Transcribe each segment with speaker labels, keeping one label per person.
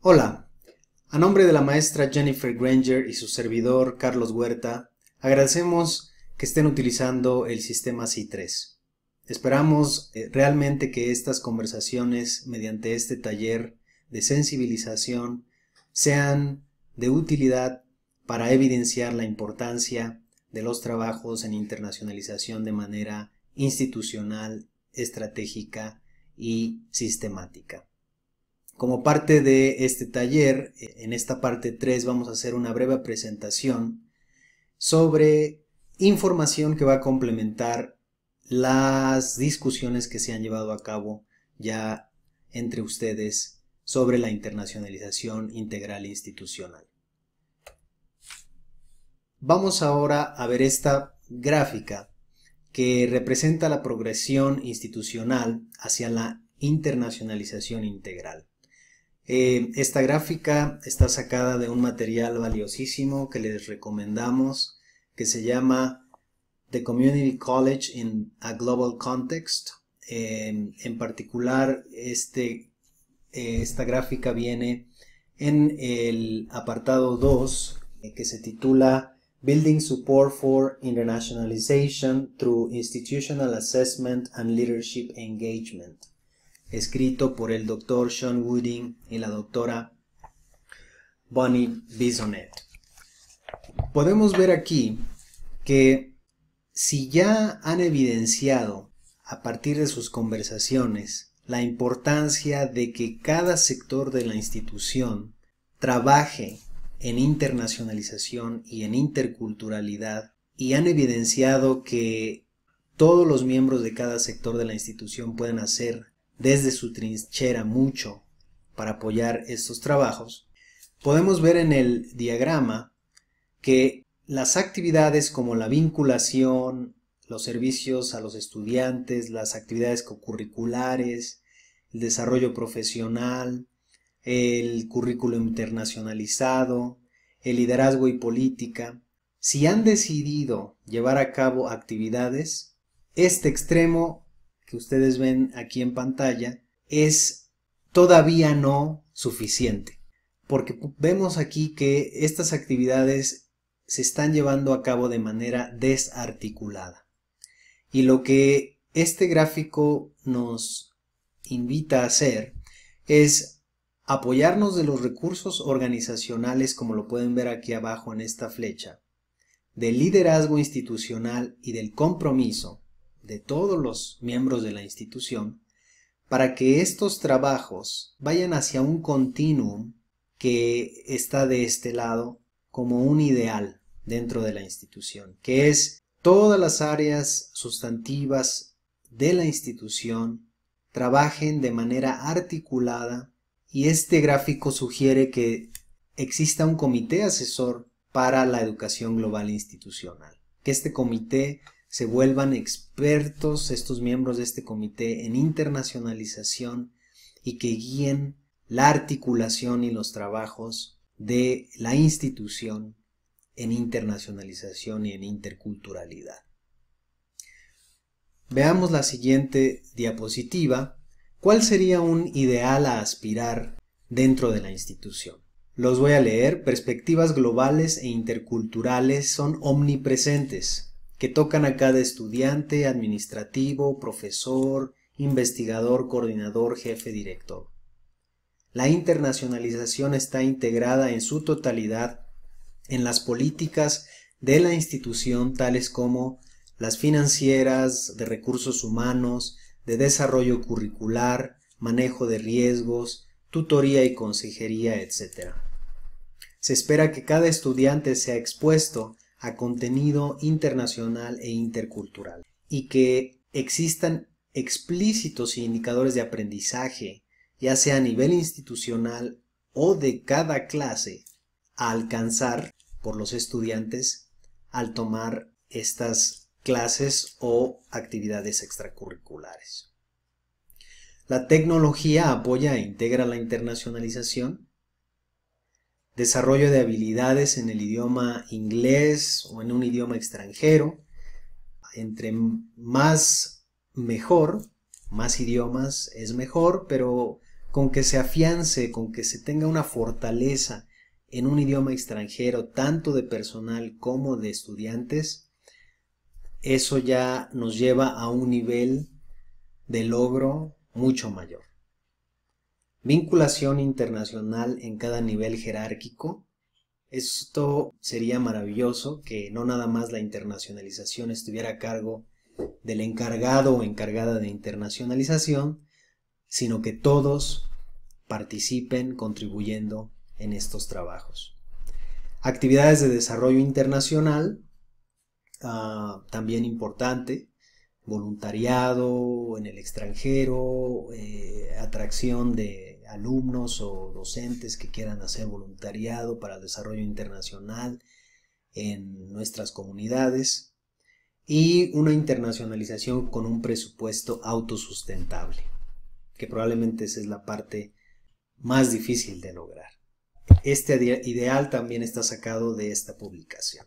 Speaker 1: Hola, a nombre de la maestra Jennifer Granger y su servidor Carlos Huerta, agradecemos que estén utilizando el sistema C3. Esperamos eh, realmente que estas conversaciones mediante este taller de sensibilización sean de utilidad para evidenciar la importancia de los trabajos en internacionalización de manera institucional, estratégica y sistemática. Como parte de este taller, e, en esta parte 3 vamos a hacer una breve presentación sobre información que va a complementar las discusiones que se han llevado a cabo ya entre ustedes sobre la internacionalización integral e institucional. Vamos ahora a ver esta gráfica que representa la progresión institucional hacia la internacionalización integral. Eh, esta gráfica está sacada de un material valiosísimo que les recomendamos que se llama The Community College in a Global Context. Eh, en particular, este, eh, esta gráfica viene en el apartado 2 que se titula Building Support for Internationalization through Institutional Assessment and Leadership Engagement escrito por el doctor Sean Wooding y la doctora Bonnie Bisonet. Podemos ver aquí que si ya han evidenciado a partir de sus conversaciones la importancia de que cada sector de la institución trabaje en internacionalización y en interculturalidad y han evidenciado que todos los miembros de cada sector de la institución pueden hacer desde su trinchera mucho para apoyar estos trabajos, podemos ver en el diagrama que las actividades como la vinculación, los servicios a los estudiantes, las actividades curriculares, el desarrollo profesional, el currículo internacionalizado, el liderazgo y política, si han decidido llevar a cabo actividades, este extremo que ustedes ven aquí en pantalla es todavía no suficiente, porque vemos aquí que estas actividades se están llevando a cabo de manera desarticulada. Y lo que este gráfico nos invita a hacer es apoyarnos de los recursos organizacionales, como lo pueden ver aquí abajo en esta flecha, del liderazgo institucional y del compromiso de todos los miembros de la institución para que estos trabajos vayan hacia un continuum que está de este lado como un ideal dentro de la institución, que es todas las áreas sustantivas de la institución trabajen de manera articulada y este gráfico sugiere que exista un comité asesor para la educación global institucional, que este comité se vuelvan expertos estos miembros de este comité en internacionalización y que guíen la articulación y los trabajos de la institución en internacionalización y en interculturalidad. Veamos la siguiente diapositiva. ¿Cuál sería un ideal a aspirar dentro de la institución? Los voy a leer. Perspectivas globales e interculturales son omnipresentes que tocan a cada estudiante, administrativo, profesor, investigador, coordinador, jefe, director. La internacionalización está integrada en su totalidad en las políticas de la institución tales como las financieras, de recursos humanos, de desarrollo curricular, manejo de riesgos, tutoría y consejería, etc. Se espera que cada estudiante sea expuesto a contenido internacional e intercultural y que existan explícitos indicadores de aprendizaje, ya sea a nivel institucional o de cada clase, a alcanzar por los estudiantes al tomar estas clases o actividades extracurriculares. La tecnología apoya e integra la internacionalización desarrollo de habilidades en el idioma inglés o en un idioma extranjero. Entre más mejor, más idiomas es mejor, pero con que se afiance, con que se tenga una fortaleza en un idioma extranjero, tanto de personal como de estudiantes, eso ya nos lleva a un nivel de logro mucho mayor vinculación internacional en cada nivel jerárquico. Esto sería maravilloso que no nada más la internacionalización estuviera a cargo del encargado o encargada de internacionalización, sino que todos participen contribuyendo en estos trabajos. Actividades de desarrollo internacional, ah, también importante, voluntariado en el extranjero, eh, atracción de alumnos o docentes que quieran hacer voluntariado para el desarrollo internacional en nuestras comunidades y una internacionalización con un presupuesto autosustentable, que probablemente esa es la parte más difícil de lograr. Este ideal también está sacado de esta publicación.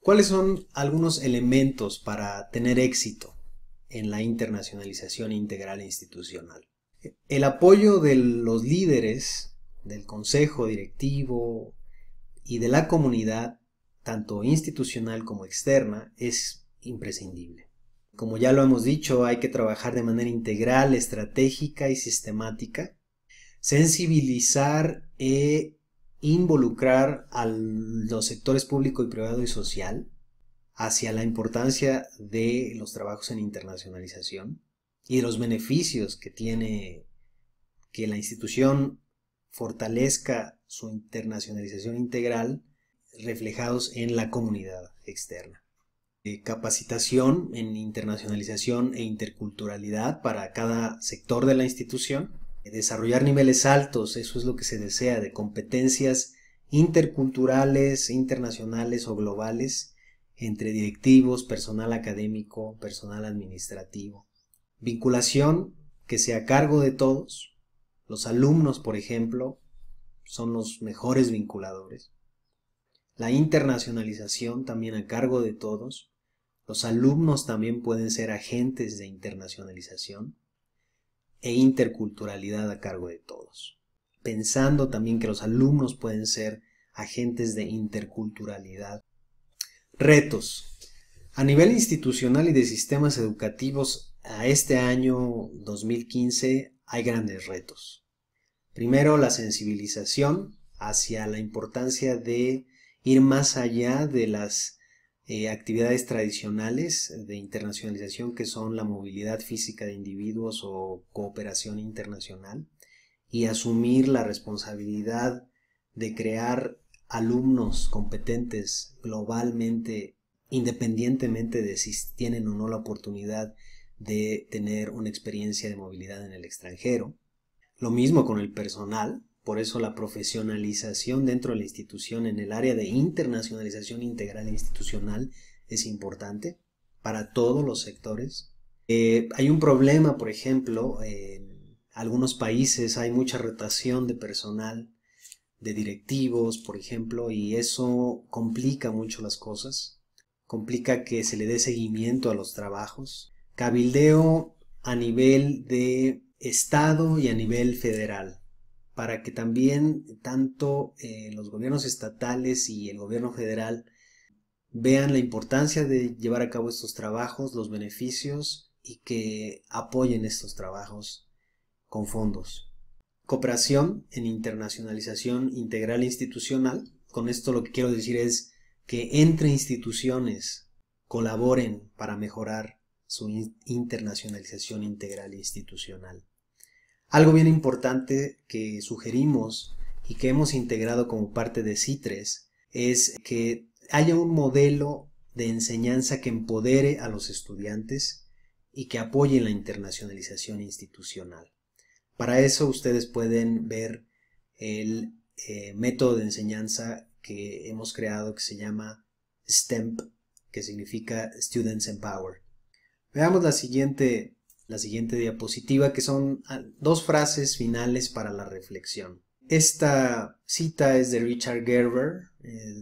Speaker 1: ¿Cuáles son algunos elementos para tener éxito en la internacionalización integral e institucional? el apoyo de los líderes, del consejo directivo y de la comunidad, tanto institucional como externa, es imprescindible. Como ya lo hemos dicho, hay que trabajar de manera integral, estratégica y sistemática, sensibilizar e involucrar a los sectores público y privado y social hacia la importancia de los trabajos en internacionalización, y de los beneficios que tiene que la institución fortalezca su internacionalización integral reflejados en la comunidad externa. Eh, capacitación en internacionalización e interculturalidad para cada sector de la institución. Eh, desarrollar niveles altos, eso es lo que se desea, de competencias interculturales, internacionales o globales entre directivos, personal académico, personal administrativo Vinculación que sea a cargo de todos. Los alumnos, por ejemplo, son los mejores vinculadores. La internacionalización también a cargo de todos. Los alumnos también pueden ser agentes de internacionalización e interculturalidad a cargo de todos. Pensando también que los alumnos pueden ser agentes de interculturalidad. Retos. A nivel institucional y de sistemas educativos a este año 2015 hay grandes retos. Primero, la sensibilización hacia la importancia de ir más allá de las eh, actividades tradicionales de internacionalización que son la movilidad física de individuos o cooperación internacional y asumir la responsabilidad de crear alumnos competentes globalmente, independientemente de si tienen o no la oportunidad de tener una experiencia de movilidad en el extranjero. Lo mismo con el personal, por eso la profesionalización dentro de la institución en el área de internacionalización integral e institucional es importante para todos los sectores. Eh, hay un problema, por ejemplo, en algunos países hay mucha rotación de personal, de directivos, por ejemplo, y eso complica mucho las cosas, complica que se le dé seguimiento a los trabajos cabildeo a nivel de Estado y a nivel federal, para que también tanto eh, los gobiernos estatales y el gobierno federal vean la importancia de llevar a cabo estos trabajos, los beneficios y que apoyen estos trabajos con fondos. Cooperación en internacionalización integral e institucional. Con esto lo que quiero decir es que entre instituciones colaboren para mejorar su internacionalización integral e institucional. Algo bien importante que sugerimos y que hemos integrado como parte de CITRES es que haya un modelo de enseñanza que empodere a los estudiantes y que apoye la internacionalización institucional. Para eso ustedes pueden ver el eh, método de enseñanza que hemos creado que se llama STEMP, que significa Students Empowered. Veamos la siguiente, la siguiente diapositiva, que son ah, dos frases finales para la reflexión. Esta cita es de Richard Gerber,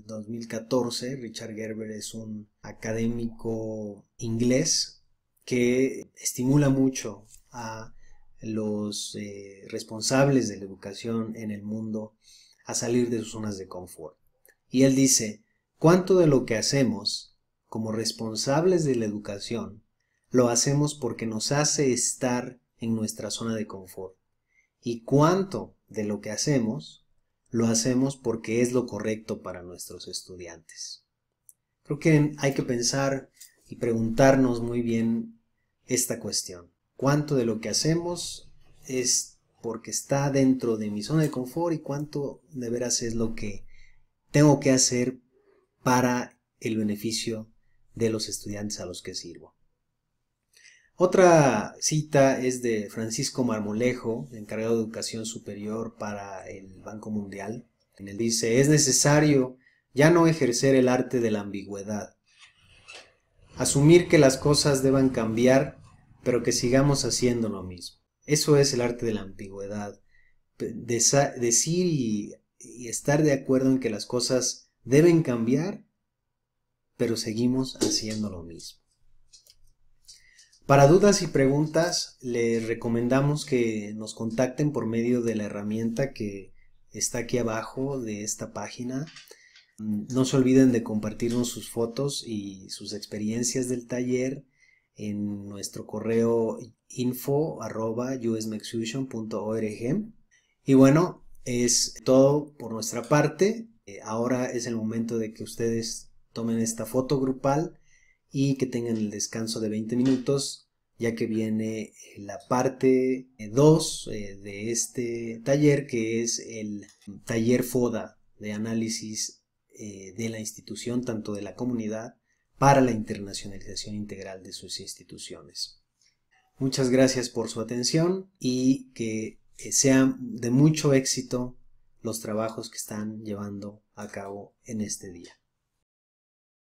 Speaker 1: 2014. Eh, Richard Gerber es un académico inglés que estimula mucho a los eh, responsables de la educación en el mundo a salir de sus zonas de confort. Y él dice, ¿cuánto de lo que hacemos como responsables de la educación lo hacemos porque nos hace estar en nuestra zona de confort. Y cuánto de lo que hacemos lo hacemos porque es lo correcto para nuestros estudiantes. Creo que hay que pensar y preguntarnos muy bien esta cuestión. ¿Cuánto de lo que hacemos es porque está dentro de mi zona de confort y cuánto de veras es lo que tengo que hacer para el beneficio de los estudiantes a los que sirvo? Otra cita es de Francisco Marmolejo, encargado de educación superior para el Banco Mundial. En él dice, es necesario ya no ejercer el arte de la ambigüedad, asumir que las cosas deban cambiar, pero que sigamos haciendo lo mismo. Eso es el arte de la ambigüedad, decir y estar de acuerdo en que las cosas deben cambiar, pero seguimos haciendo lo mismo. Para dudas y preguntas, les recomendamos que nos contacten por medio de la herramienta que está aquí abajo de esta página. No se olviden de compartirnos sus fotos y sus experiencias del taller en nuestro correo info Y bueno, es todo por nuestra parte. Ahora es el momento de que ustedes tomen esta foto grupal y que tengan el descanso de 20 minutos, ya que viene eh, la parte 2 eh, eh, de este taller, que es el taller FODA de análisis de la institución, tanto de la comunidad, para la internacionalización integral de sus instituciones. Muchas gracias por su atención y que sean de mucho éxito los trabajos que están llevando a cabo en este día.